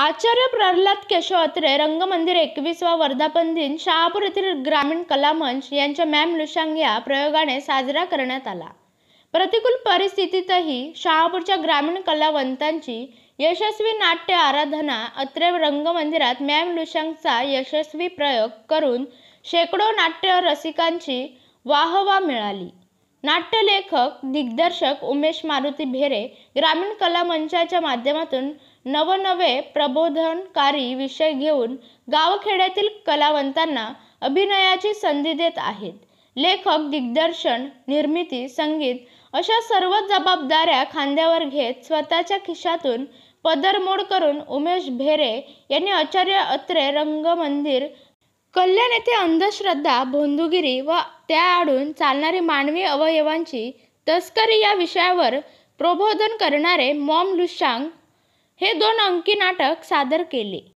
आचार्य प्रल्हाद केशव अत्रे रंगमंदिर एकवीसवा वर्धापन दिन शहापूर येथील ग्रामीण कला मंच यांच्या मॅम लुशांग या प्रयोगाने साजरा करण्यात आला प्रतिकूल परिस्थितीतही शहापूरच्या ग्रामीण कलावंतांची यशस्वी नाट्य आराधना अत्रे रंगमंदिरात मॅम लुशांगचा यशस्वी प्रयोग करून शेकडो नाट्य रसिकांची वाहवा मिळाली नाट्यलेखक दिग्दर्शक उमेश मारुती भेरे ग्रामीण कला मंचाच्या माध्यमातून नवनवे प्रबोधनकारी विषय घेऊन गावखेड्यातील कलावंतांना अभिनयाची संधी देत आहेत लेखक दिग्दर्शन निर्मिती संगीत अशा सर्व जबाबदाऱ्या खांद्यावर घेत स्वतःच्या खिशातून पदरमोड करून उमेश भेरे यांनी आचार्य अत्रे रंगमंदिर कल्याण येथे अंधश्रद्धा भोंदूगिरी व त्या आडून चालणारी मानवी अवयवांची तस्करी या विषयावर प्रबोधन करणारे मॉम लुशांग हे दोन अंकी नाटक सादर केले